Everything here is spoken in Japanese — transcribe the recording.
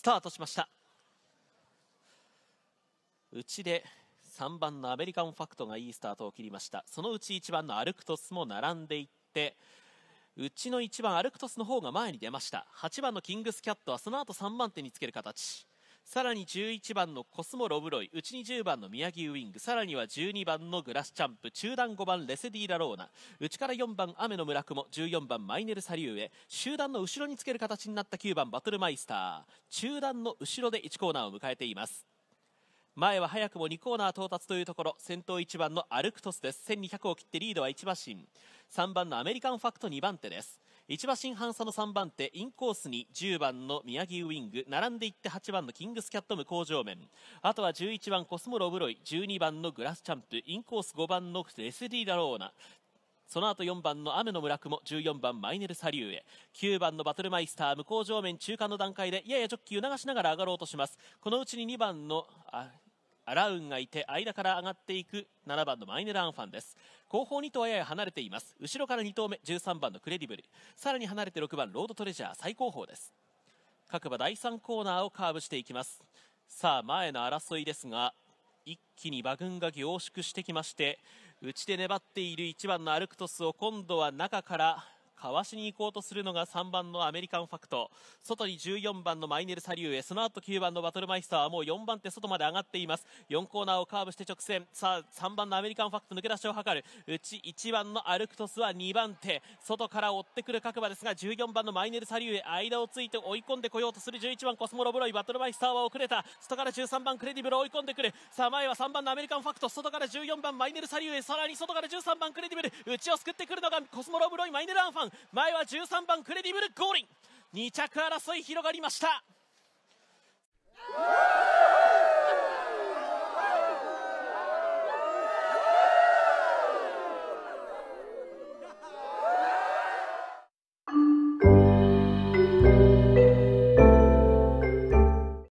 スタートしましたで3番のアメリカンファクトがいいスタートを切りましたそのうち1番のアルクトスも並んでいってうちの1番アルクトスの方が前に出ました8番のキングスキャットはその後3番手につける形さらに11番のコスモ・ロブロイ、うに10番の宮城ウィング、さらには12番のグラスチャンプ、中段5番レセディ・ラローナ、うちから4番雨の村雲、14番マイネル・サリューエ、集団の後ろにつける形になった9番バトルマイスター、中段の後ろで1コーナーを迎えています。前は早くも2コーナー到達というところ先頭1番のアルクトスです1200を切ってリードは1馬身3番のアメリカンファクト2番手です1馬身半差の3番手インコースに10番の宮城ウイング並んでいって8番のキングスキャット向正面あとは11番コスモロブロイ12番のグラスチャンプインコース5番のレスディ・ラローナその後4番の雨の村久も14番マイネル・サリューエ9番のバトルマイスター向正面中間の段階でややジョッキーを流しながら上がろうとしますこのうちに2番のアラウンがいて間から上がっていく7番のマイネラ・アンファンです後方2頭やや離れています後ろから2頭目13番のクレディブルさらに離れて6番ロードトレジャー最高峰です各馬第3コーナーをカーブしていきますさあ前の争いですが一気に馬群が凝縮してきまして内で粘っている1番のアルクトスを今度は中からかわしに行こうとするのが3番のアメリカンファクト外に14番のマイネル・サリューエその後9番のバトルマイスターはもう4番手外まで上がっています4コーナーをカーブして直線さあ3番のアメリカンファクト抜け出しを図るうち1番のアルクトスは2番手外から追ってくる各馬ですが14番のマイネル・サリューエ間をついて追い込んでこようとする11番コスモロブロイバトルマイスターは遅れた外から13番クレディブル追い込んでくるさあ前は3番のアメリカンファクト外から14番マイネル・サリューエさらに外から13番クレディブル内を救ってくるのがコスモロブロイマイネル・アンファン前は13番クレディブル・ゴーリン2着争い広がりました